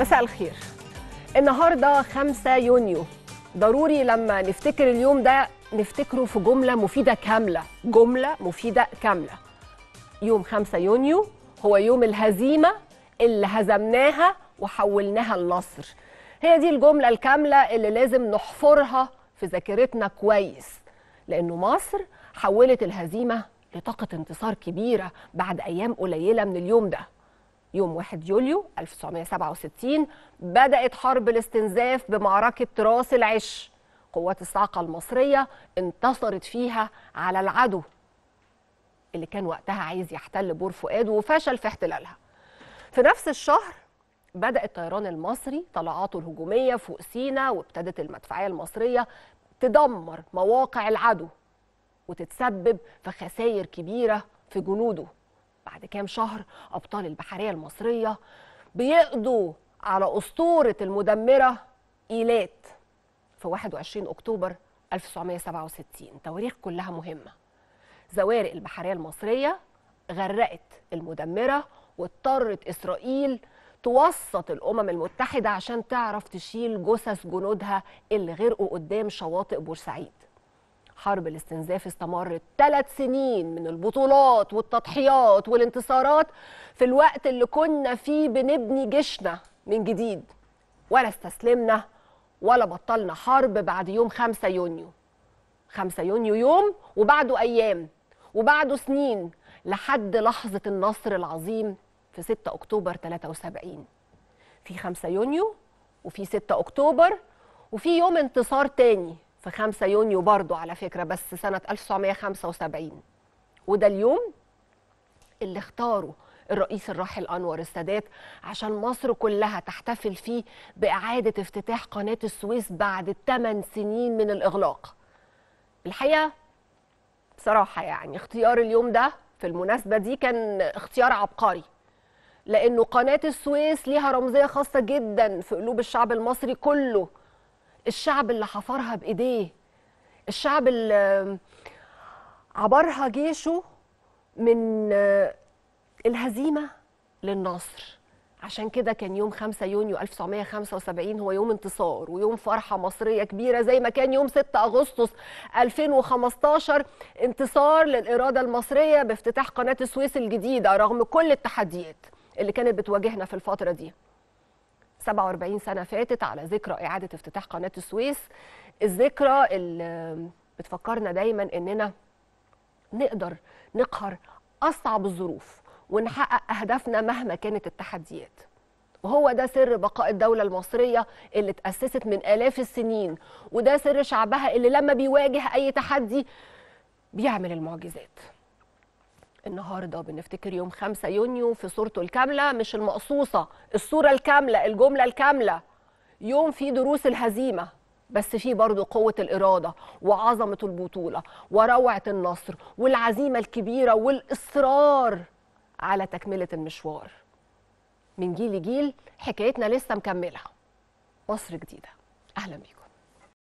مساء الخير النهارده 5 يونيو ضروري لما نفتكر اليوم ده نفتكره في جملة مفيدة كاملة جملة مفيدة كاملة يوم 5 يونيو هو يوم الهزيمة اللي هزمناها وحولناها لنصر هي دي الجملة الكاملة اللي لازم نحفرها في ذاكرتنا كويس لأنه مصر حولت الهزيمة لطاقة انتصار كبيرة بعد أيام قليلة من اليوم ده يوم 1 يوليو 1967 بدأت حرب الاستنزاف بمعركة راس العش قوات الصاعقة المصرية انتصرت فيها على العدو اللي كان وقتها عايز يحتل بور فؤاد وفشل في احتلالها في نفس الشهر بدأ الطيران المصري طلعاته الهجومية فوق سينا وابتدت المدفعية المصرية تدمر مواقع العدو وتتسبب في خسائر كبيرة في جنوده بعد كام شهر أبطال البحرية المصرية بيقضوا على أسطورة المدمرة إيلات في 21 أكتوبر 1967 تواريخ كلها مهمة زوارق البحرية المصرية غرقت المدمرة واضطرت إسرائيل توسط الأمم المتحدة عشان تعرف تشيل جثث جنودها اللي غرقوا قدام شواطئ بورسعيد حرب الاستنزاف استمرت ثلاث سنين من البطولات والتضحيات والانتصارات في الوقت اللي كنا فيه بنبني جيشنا من جديد ولا استسلمنا ولا بطلنا حرب بعد يوم 5 يونيو 5 يونيو يوم وبعده أيام وبعده سنين لحد لحظة النصر العظيم في 6 أكتوبر 73 في 5 يونيو وفي 6 أكتوبر وفي يوم انتصار تاني في 5 يونيو برضو على فكرة بس سنة 1975 وده اليوم اللي اختاره الرئيس الراحل أنور السادات عشان مصر كلها تحتفل فيه بإعادة افتتاح قناة السويس بعد 8 سنين من الإغلاق الحقيقة بصراحة يعني اختيار اليوم ده في المناسبة دي كان اختيار عبقري لأنه قناة السويس ليها رمزية خاصة جدا في قلوب الشعب المصري كله الشعب اللي حفرها بايديه الشعب اللي عبرها جيشه من آه، الهزيمه للنصر عشان كده كان يوم 5 يونيو 1975 هو يوم انتصار ويوم فرحة مصرية كبيرة زي ما كان يوم 6 أغسطس 2015 انتصار للإرادة المصرية بافتتاح قناة السويس الجديدة رغم كل التحديات اللي كانت بتواجهنا في الفترة دي 47 سنه فاتت على ذكرى اعاده افتتاح قناه السويس الذكرى اللي بتفكرنا دايما اننا نقدر نقهر اصعب الظروف ونحقق اهدافنا مهما كانت التحديات وهو ده سر بقاء الدولة المصرية اللي تاسست من آلاف السنين وده سر شعبها اللي لما بيواجه أي تحدي بيعمل المعجزات النهارده بنفتكر يوم 5 يونيو في صورته الكامله مش المقصوصه الصوره الكامله الجمله الكامله يوم فيه دروس الهزيمه بس فيه برضه قوه الاراده وعظمه البطوله وروعه النصر والعزيمه الكبيره والاصرار على تكمله المشوار من جيل لجيل حكايتنا لسه مكمله مصر جديده اهلا بيكم